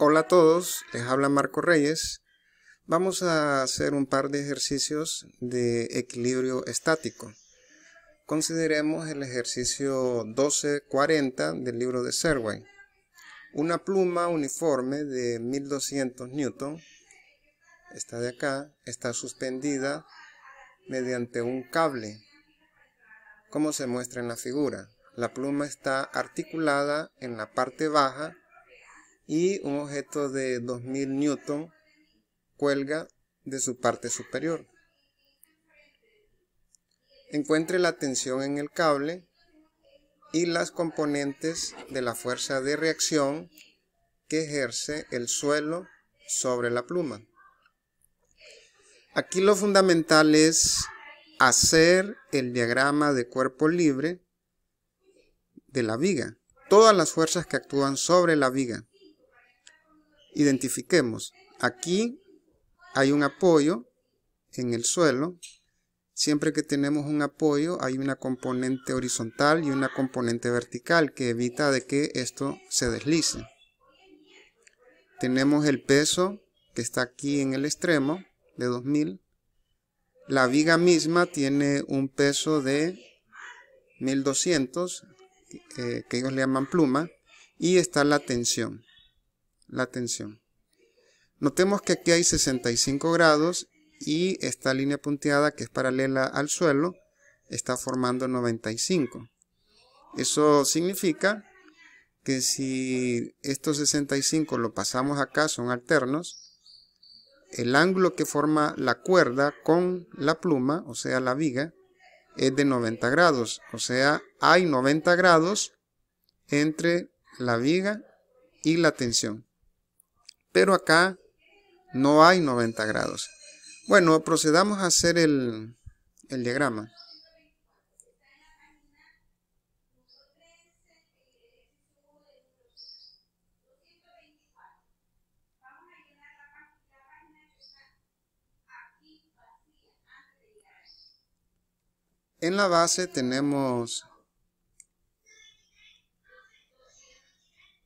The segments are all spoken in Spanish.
Hola a todos, les habla Marco Reyes. Vamos a hacer un par de ejercicios de equilibrio estático. Consideremos el ejercicio 1240 del libro de Serway. Una pluma uniforme de 1200 newton, esta de acá, está suspendida mediante un cable, como se muestra en la figura. La pluma está articulada en la parte baja y un objeto de 2000 newton cuelga de su parte superior. Encuentre la tensión en el cable y las componentes de la fuerza de reacción que ejerce el suelo sobre la pluma. Aquí lo fundamental es hacer el diagrama de cuerpo libre de la viga. Todas las fuerzas que actúan sobre la viga. Identifiquemos, aquí hay un apoyo en el suelo. Siempre que tenemos un apoyo hay una componente horizontal y una componente vertical que evita de que esto se deslice. Tenemos el peso que está aquí en el extremo de 2000. La viga misma tiene un peso de 1200 eh, que ellos le llaman pluma y está la tensión la tensión. Notemos que aquí hay 65 grados y esta línea punteada que es paralela al suelo está formando 95. Eso significa que si estos 65 lo pasamos acá, son alternos, el ángulo que forma la cuerda con la pluma, o sea la viga, es de 90 grados. O sea, hay 90 grados entre la viga y la tensión pero acá no hay 90 grados. Bueno, procedamos a hacer el, el diagrama. En la base tenemos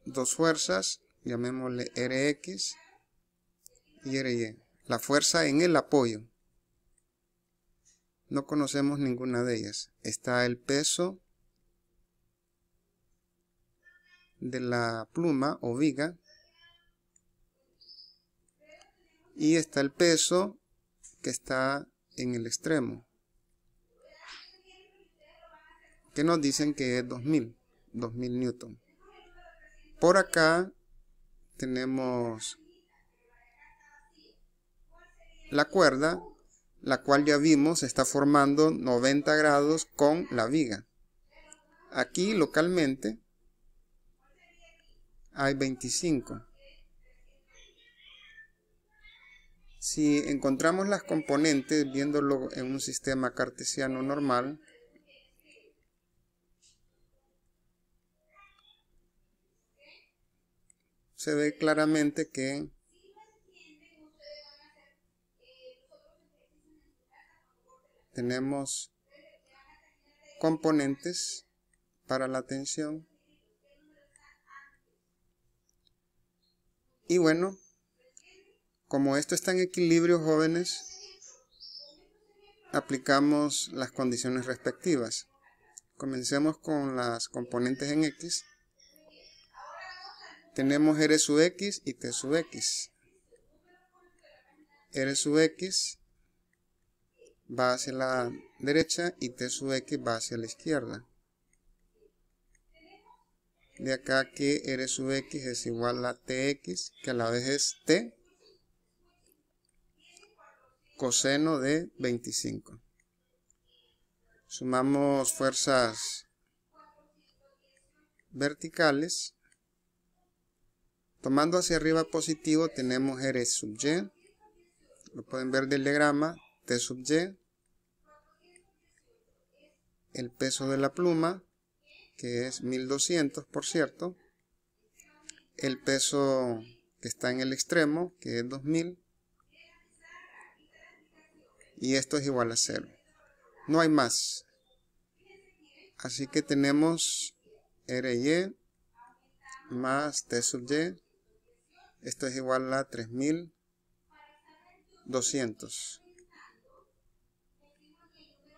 dos fuerzas llamémosle Rx y Ry. La fuerza en el apoyo. No conocemos ninguna de ellas. Está el peso de la pluma o viga. Y está el peso que está en el extremo. Que nos dicen que es 2000, 2000 newton. Por acá tenemos la cuerda, la cual ya vimos está formando 90 grados con la viga. Aquí localmente hay 25. Si encontramos las componentes viéndolo en un sistema cartesiano normal, se ve claramente que tenemos componentes para la tensión. y bueno como esto está en equilibrio jóvenes aplicamos las condiciones respectivas comencemos con las componentes en X tenemos R sub X y T sub X. R sub X va hacia la derecha y T sub X va hacia la izquierda. De acá que R sub X es igual a TX, que a la vez es T coseno de 25. Sumamos fuerzas verticales Tomando hacia arriba positivo tenemos R sub Y. Lo pueden ver del diagrama. T sub Y. El peso de la pluma, que es 1200 por cierto. El peso que está en el extremo, que es 2000. Y esto es igual a 0. No hay más. Así que tenemos Y e más T sub Y esto es igual a 3200.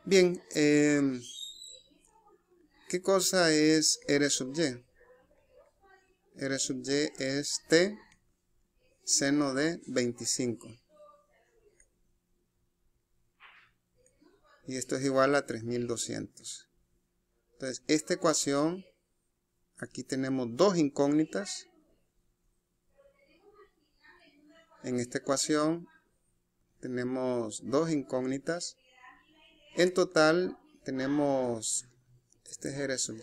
Bien, em, ¿qué cosa es R sub Y? R sub Y es T seno de 25. Y esto es igual a 3200. Entonces, esta ecuación, aquí tenemos dos incógnitas En esta ecuación tenemos dos incógnitas. En total tenemos, este es R sub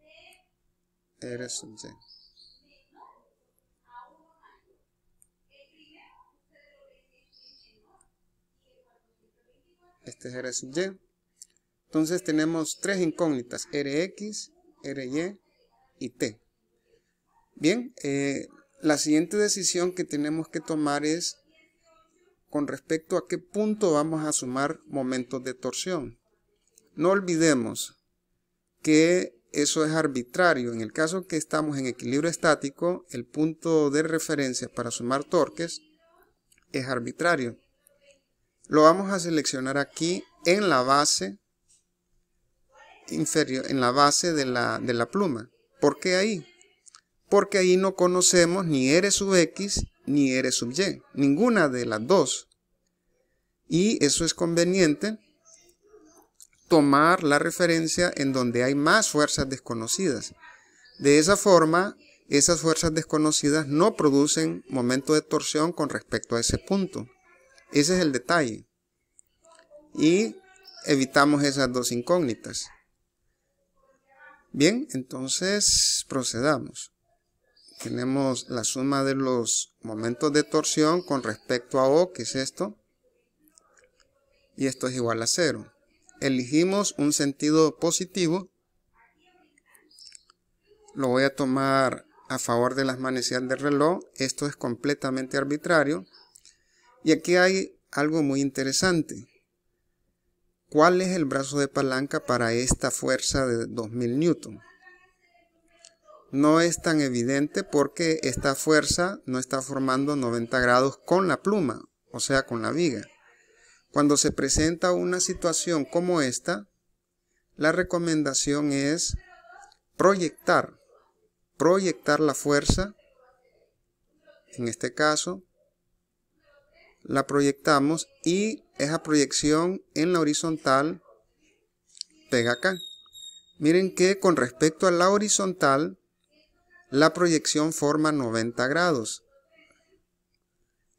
Y, R sub Y. Este es R sub Y. Entonces tenemos tres incógnitas, Rx, Ry y T. Bien, eh, la siguiente decisión que tenemos que tomar es con respecto a qué punto vamos a sumar momentos de torsión. No olvidemos que eso es arbitrario. En el caso que estamos en equilibrio estático, el punto de referencia para sumar torques es arbitrario. Lo vamos a seleccionar aquí en la base inferior, en la base de la, de la pluma. ¿Por qué ahí? porque ahí no conocemos ni R sub X ni R sub Y, ninguna de las dos. Y eso es conveniente tomar la referencia en donde hay más fuerzas desconocidas. De esa forma, esas fuerzas desconocidas no producen momento de torsión con respecto a ese punto. Ese es el detalle. Y evitamos esas dos incógnitas. Bien, entonces procedamos tenemos la suma de los momentos de torsión con respecto a O, que es esto, y esto es igual a cero. Elegimos un sentido positivo, lo voy a tomar a favor de las manecillas del reloj, esto es completamente arbitrario, y aquí hay algo muy interesante. ¿Cuál es el brazo de palanca para esta fuerza de 2000 newton? no es tan evidente porque esta fuerza no está formando 90 grados con la pluma, o sea, con la viga. Cuando se presenta una situación como esta, la recomendación es proyectar, proyectar la fuerza, en este caso, la proyectamos y esa proyección en la horizontal pega acá. Miren que con respecto a la horizontal, la proyección forma 90 grados.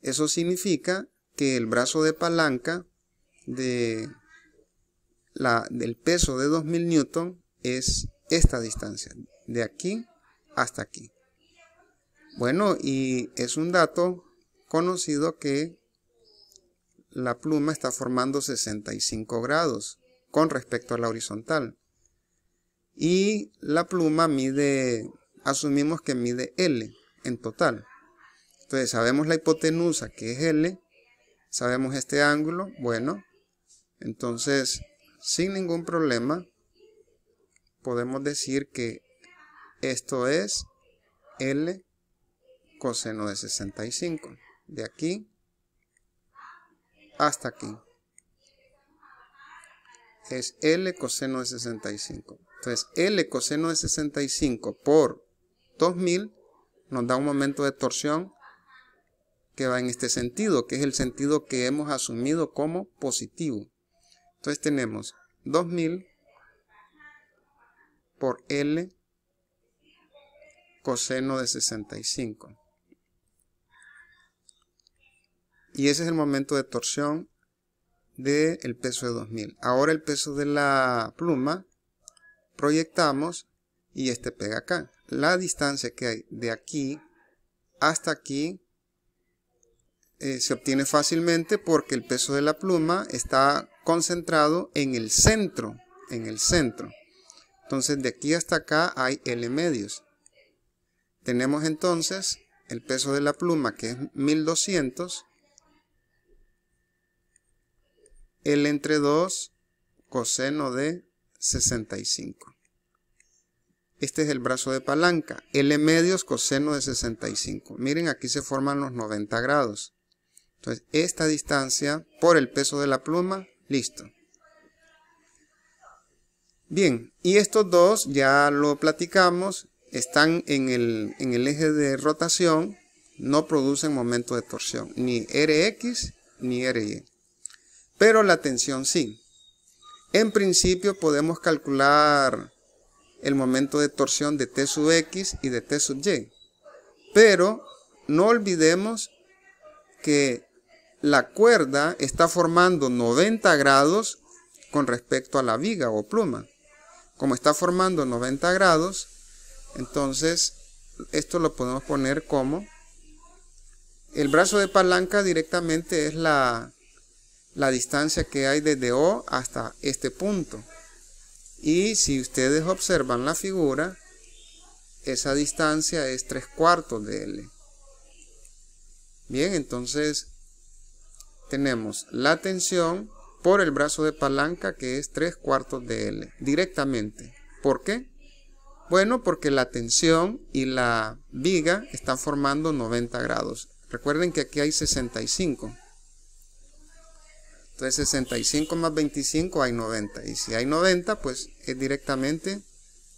Eso significa que el brazo de palanca de la, del peso de 2000 newton es esta distancia, de aquí hasta aquí. Bueno, y es un dato conocido que la pluma está formando 65 grados con respecto a la horizontal. Y la pluma mide asumimos que mide L en total. Entonces sabemos la hipotenusa que es L, sabemos este ángulo, bueno, entonces sin ningún problema podemos decir que esto es L coseno de 65, de aquí hasta aquí. Es L coseno de 65. Entonces, L coseno de 65 por 2000 nos da un momento de torsión que va en este sentido, que es el sentido que hemos asumido como positivo. Entonces tenemos 2000 por L coseno de 65. Y ese es el momento de torsión del peso de 2000. Ahora el peso de la pluma proyectamos y este pega acá. La distancia que hay de aquí hasta aquí eh, se obtiene fácilmente porque el peso de la pluma está concentrado en el centro, en el centro. Entonces de aquí hasta acá hay L medios. Tenemos entonces el peso de la pluma que es 1200. L entre 2 coseno de 65. Este es el brazo de palanca. L medios coseno de 65. Miren, aquí se forman los 90 grados. Entonces, esta distancia por el peso de la pluma, listo. Bien, y estos dos, ya lo platicamos, están en el, en el eje de rotación, no producen momento de torsión, ni Rx ni Ry. Pero la tensión sí. En principio podemos calcular el momento de torsión de T sub X y de T sub Y. Pero no olvidemos que la cuerda está formando 90 grados con respecto a la viga o pluma. Como está formando 90 grados, entonces esto lo podemos poner como el brazo de palanca directamente es la, la distancia que hay desde O hasta este punto. Y si ustedes observan la figura, esa distancia es 3 cuartos de L. Bien, entonces tenemos la tensión por el brazo de palanca que es 3 cuartos de L directamente. ¿Por qué? Bueno, porque la tensión y la viga están formando 90 grados. Recuerden que aquí hay 65. Entonces 65 más 25 hay 90. Y si hay 90, pues es directamente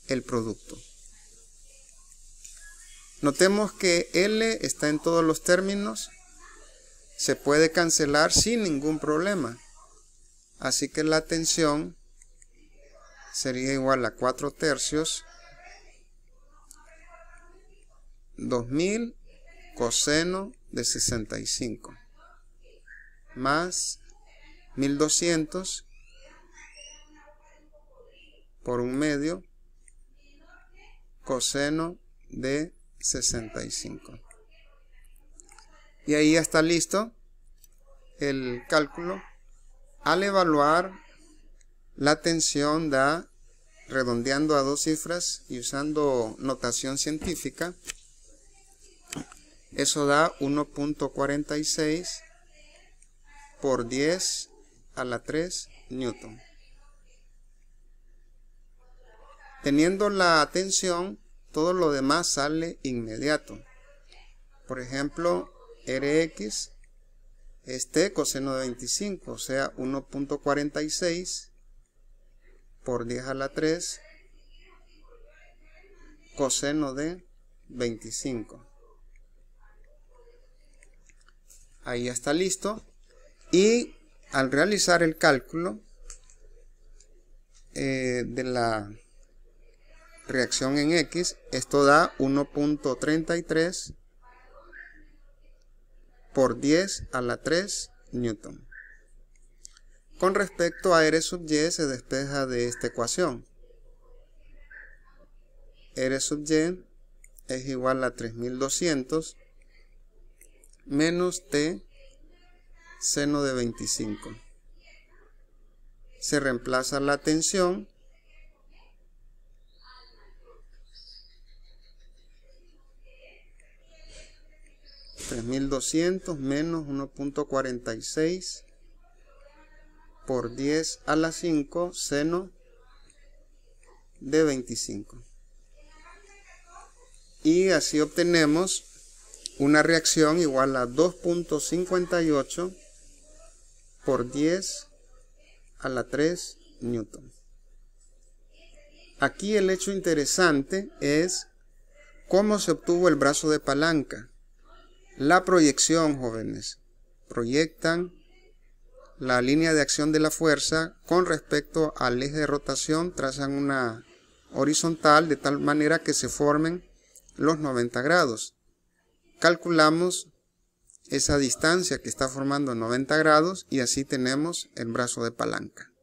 el producto. Notemos que L está en todos los términos. Se puede cancelar sin ningún problema. Así que la tensión sería igual a 4 tercios 2000 coseno de 65 más 1200 por un medio coseno de 65. Y ahí ya está listo el cálculo. Al evaluar la tensión da, redondeando a dos cifras y usando notación científica, eso da 1.46 por 10 a la 3 newton. Teniendo la tensión, todo lo demás sale inmediato. Por ejemplo, Rx este coseno de 25, o sea 1.46 por 10 a la 3 coseno de 25. Ahí ya está listo. Y al realizar el cálculo eh, de la reacción en X, esto da 1.33 por 10 a la 3 newton. Con respecto a R sub Y se despeja de esta ecuación. R sub Y es igual a 3200 menos T seno de 25. Se reemplaza la tensión 3200 menos 1.46 por 10 a la 5 seno de 25 y así obtenemos una reacción igual a 2.58 por 10 a la 3 newton. Aquí el hecho interesante es cómo se obtuvo el brazo de palanca. La proyección, jóvenes. Proyectan la línea de acción de la fuerza con respecto al eje de rotación, trazan una horizontal de tal manera que se formen los 90 grados. Calculamos esa distancia que está formando 90 grados y así tenemos el brazo de palanca.